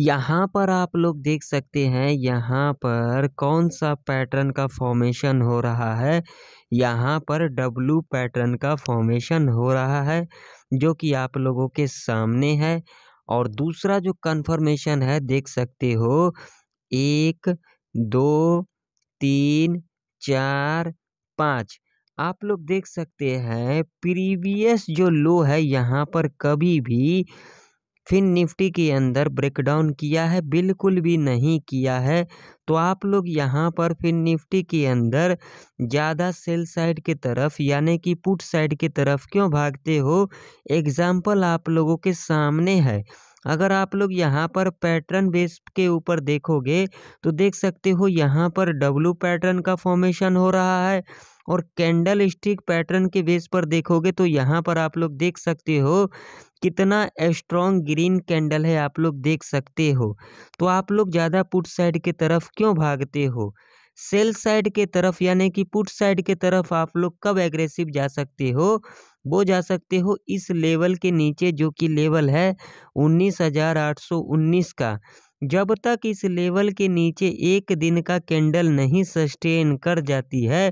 यहाँ पर आप लोग देख सकते हैं यहाँ पर कौन सा पैटर्न का फॉर्मेशन हो रहा है यहाँ पर डब्लू पैटर्न का फॉर्मेशन हो रहा है जो कि आप लोगों के सामने है और दूसरा जो कन्फर्मेशन है देख सकते हो एक दो तीन चार पाँच आप लोग देख सकते हैं प्रीवियस जो लो है यहाँ पर कभी भी फिन निफ्टी के अंदर ब्रेकडाउन किया है बिल्कुल भी नहीं किया है तो आप लोग यहाँ पर फिन निफ्टी के अंदर ज़्यादा सेल साइड के तरफ यानी कि पुट साइड की तरफ क्यों भागते हो एग्ज़ाम्पल आप लोगों के सामने है अगर आप लोग यहाँ पर पैटर्न बेस के ऊपर देखोगे तो देख सकते हो यहाँ पर डब्लू पैटर्न का फॉर्मेशन हो रहा है और कैंडल स्टिक पैटर्न के बेस पर देखोगे तो यहाँ पर आप लोग देख सकते हो कितना स्ट्रॉन्ग ग्रीन कैंडल है आप लोग देख सकते हो तो आप लोग ज़्यादा पुट साइड के तरफ क्यों भागते हो सेल साइड के तरफ यानी कि पुट साइड के तरफ आप लोग कब एग्रेसिव जा सकते हो वो जा सकते हो इस लेवल के नीचे जो कि लेवल है उन्नीस हज़ार आठ सौ उन्नीस का जब तक इस लेवल के नीचे एक दिन का कैंडल नहीं सस्टेन कर जाती है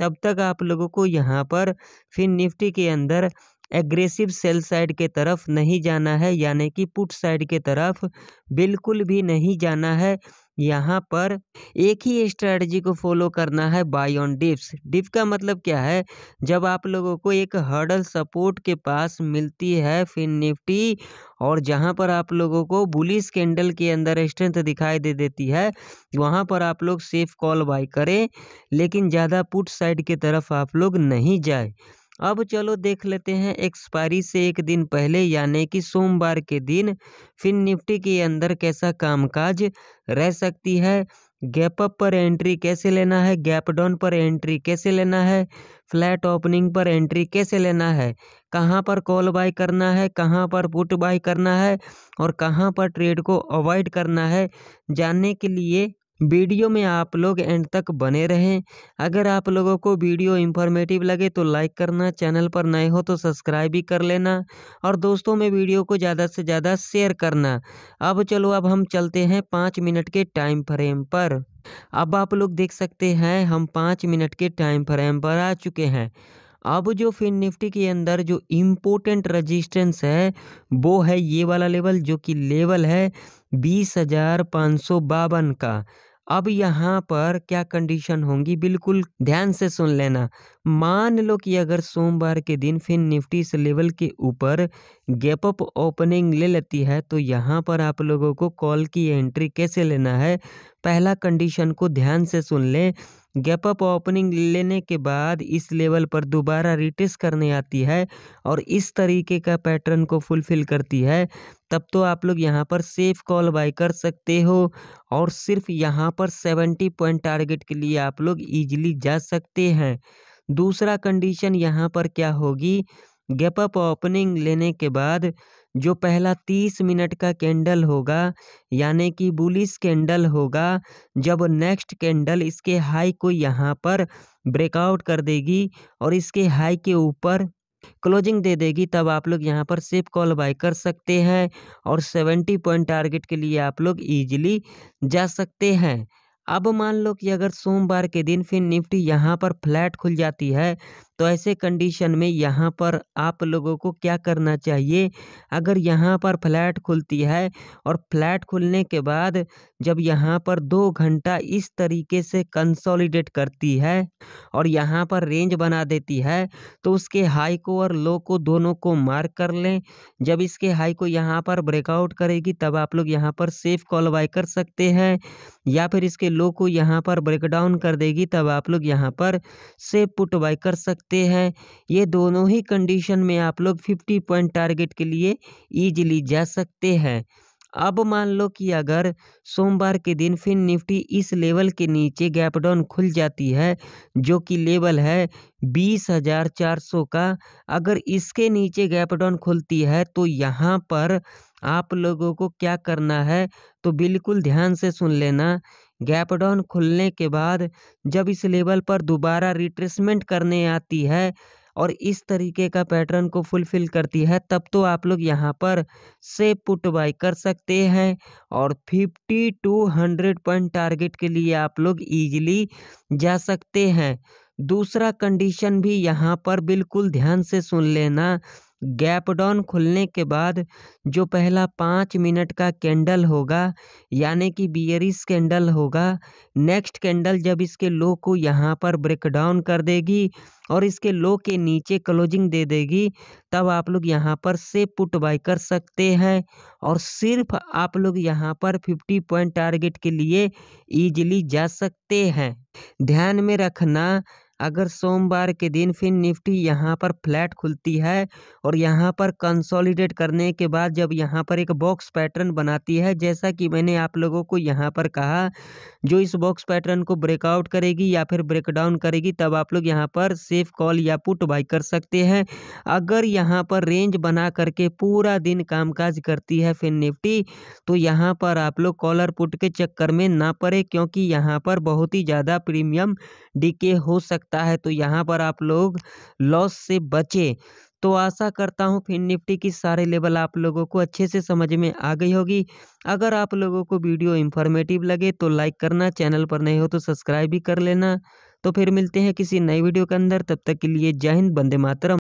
तब तक आप लोगों को यहाँ पर फिर निफ्टी के अंदर एग्रेसिव सेल साइड के तरफ नहीं जाना है यानी कि पुट साइड के तरफ बिल्कुल भी नहीं जाना है यहाँ पर एक ही स्ट्रैटी को फॉलो करना है बाई ऑन डिप्स डिप का मतलब क्या है जब आप लोगों को एक हर्डल सपोर्ट के पास मिलती है फिन निफ्टी और जहाँ पर आप लोगों को बुलिस कैंडल के अंदर स्ट्रेंथ दिखाई दे देती है वहाँ पर आप लोग सेफ कॉल बाई करें लेकिन ज़्यादा पुट साइड के तरफ आप लोग नहीं जाए अब चलो देख लेते हैं एक्सपायरी से एक दिन पहले यानी कि सोमवार के दिन फिर निफ्टी के अंदर कैसा कामकाज रह सकती है गैप अप पर एंट्री कैसे लेना है गैप डाउन पर एंट्री कैसे लेना है फ्लैट ओपनिंग पर एंट्री कैसे लेना है कहाँ पर कॉल बाय करना है कहाँ पर पुट बाय करना है और कहाँ पर ट्रेड को अवॉइड करना है जानने के लिए वीडियो में आप लोग एंड तक बने रहें अगर आप लोगों को वीडियो इन्फॉर्मेटिव लगे तो लाइक करना चैनल पर नए हो तो सब्सक्राइब भी कर लेना और दोस्तों में वीडियो को ज़्यादा से ज़्यादा शेयर करना अब चलो अब हम चलते हैं पाँच मिनट के टाइम फ्रेम पर अब आप लोग देख सकते हैं हम पाँच मिनट के टाइम फ्रेम पर आ चुके हैं अब जो फिन निफ्टी के अंदर जो इम्पोर्टेंट रजिस्टेंस है वो है ये वाला लेवल जो कि लेवल है बीस हज़ार पाँच सौ बावन का अब यहाँ पर क्या कंडीशन होंगी बिल्कुल ध्यान से सुन लेना मान लो कि अगर सोमवार के दिन फिर निफ्टी इस लेवल के ऊपर गैप अप ओपनिंग ले लेती है तो यहाँ पर आप लोगों को कॉल की एंट्री कैसे लेना है पहला कंडीशन को ध्यान से सुन लें गैप अप ओपनिंग लेने के बाद इस लेवल पर दोबारा रिटेस्ट करने आती है और इस तरीके का पैटर्न को फुलफिल करती है तब तो आप लोग यहाँ पर सेफ कॉल बाई कर सकते हो और सिर्फ यहाँ पर सेवेंटी पॉइंट टारगेट के लिए आप लोग ईजिली जा सकते हैं दूसरा कंडीशन यहाँ पर क्या होगी गैप अप ओपनिंग लेने के बाद जो पहला तीस मिनट का कैंडल होगा यानी कि बुलिस कैंडल होगा जब नेक्स्ट कैंडल इसके हाई को यहाँ पर ब्रेकआउट कर देगी और इसके हाई के ऊपर क्लोजिंग दे देगी तब आप लोग यहाँ पर सेफ कॉल बाय कर सकते हैं और सेवेंटी पॉइंट टारगेट के लिए आप लोग ईजिली जा सकते हैं अब मान लो कि अगर सोमवार के दिन फिर निफ्टी यहाँ पर फ्लैट खुल जाती है तो ऐसे कंडीशन में यहाँ पर आप लोगों को क्या करना चाहिए अगर यहाँ पर फ्लैट खुलती है और फ्लैट खुलने के बाद जब यहाँ पर दो घंटा इस तरीके से कंसोलिडेट करती है और यहाँ पर रेंज बना देती है तो उसके हाई को और लो को दोनों को मार्क कर लें जब इसके हाई को यहाँ पर ब्रेकआउट करेगी तब आप लोग यहाँ पर सेफ कॉल बाई कर सकते हैं या फिर इसके लो को यहाँ पर ब्रेकडाउन कर देगी तब आप लोग यहाँ पर सेफ पुट बाई कर सकते सकते हैं ये दोनों ही कंडीशन में आप लोग फिफ्टी पॉइंट टारगेट के लिए ईजिली जा सकते हैं अब मान लो कि अगर सोमवार के दिन फिर निफ्टी इस लेवल के नीचे गैप डाउन खुल जाती है जो कि लेवल है बीस हजार चार सौ का अगर इसके नीचे गैप डाउन खुलती है तो यहाँ पर आप लोगों को क्या करना है तो बिल्कुल ध्यान से सुन लेना गैप डाउन खुलने के बाद जब इस लेवल पर दोबारा रिट्रेसमेंट करने आती है और इस तरीके का पैटर्न को फुलफिल करती है तब तो आप लोग यहाँ पर से पुट बाई कर सकते हैं और fifty two hundred point target के लिए आप लोग ईजिली जा सकते हैं दूसरा कंडीशन भी यहाँ पर बिल्कुल ध्यान से सुन लेना डाउन खुलने के बाद जो पहला पाँच मिनट का कैंडल होगा यानी कि बियरिस कैंडल होगा नेक्स्ट कैंडल जब इसके लो को यहाँ पर ब्रेक डाउन कर देगी और इसके लो के नीचे क्लोजिंग दे देगी तब आप लोग यहाँ पर से पुट बाई कर सकते हैं और सिर्फ आप लोग यहाँ पर 50 पॉइंट टारगेट के लिए ईजिली जा सकते हैं ध्यान में रखना अगर सोमवार के दिन फिर निफ्टी यहाँ पर फ्लैट खुलती है और यहाँ पर कंसोलिडेट करने के बाद जब यहाँ पर एक बॉक्स पैटर्न बनाती है जैसा कि मैंने आप लोगों को यहाँ पर कहा जो इस बॉक्स पैटर्न को ब्रेकआउट करेगी या फिर ब्रेकडाउन करेगी तब आप लोग यहाँ पर सेफ कॉल या पुट बाई कर सकते हैं अगर यहाँ पर रेंज बना करके पूरा दिन कामकाज करती है फिर निफ्टी तो यहाँ पर आप लोग कॉलर पुट के चक्कर में ना पड़े क्योंकि यहाँ पर बहुत ही ज़्यादा प्रीमियम डीके हो सकता सकता है तो यहाँ पर आप लोग लॉस से बचे तो आशा करता हूँ फिन निफ्टी की सारे लेवल आप लोगों को अच्छे से समझ में आ गई होगी अगर आप लोगों को वीडियो इन्फॉर्मेटिव लगे तो लाइक करना चैनल पर नहीं हो तो सब्सक्राइब भी कर लेना तो फिर मिलते हैं किसी नई वीडियो के अंदर तब तक के लिए जय हिंद बंदे मातरम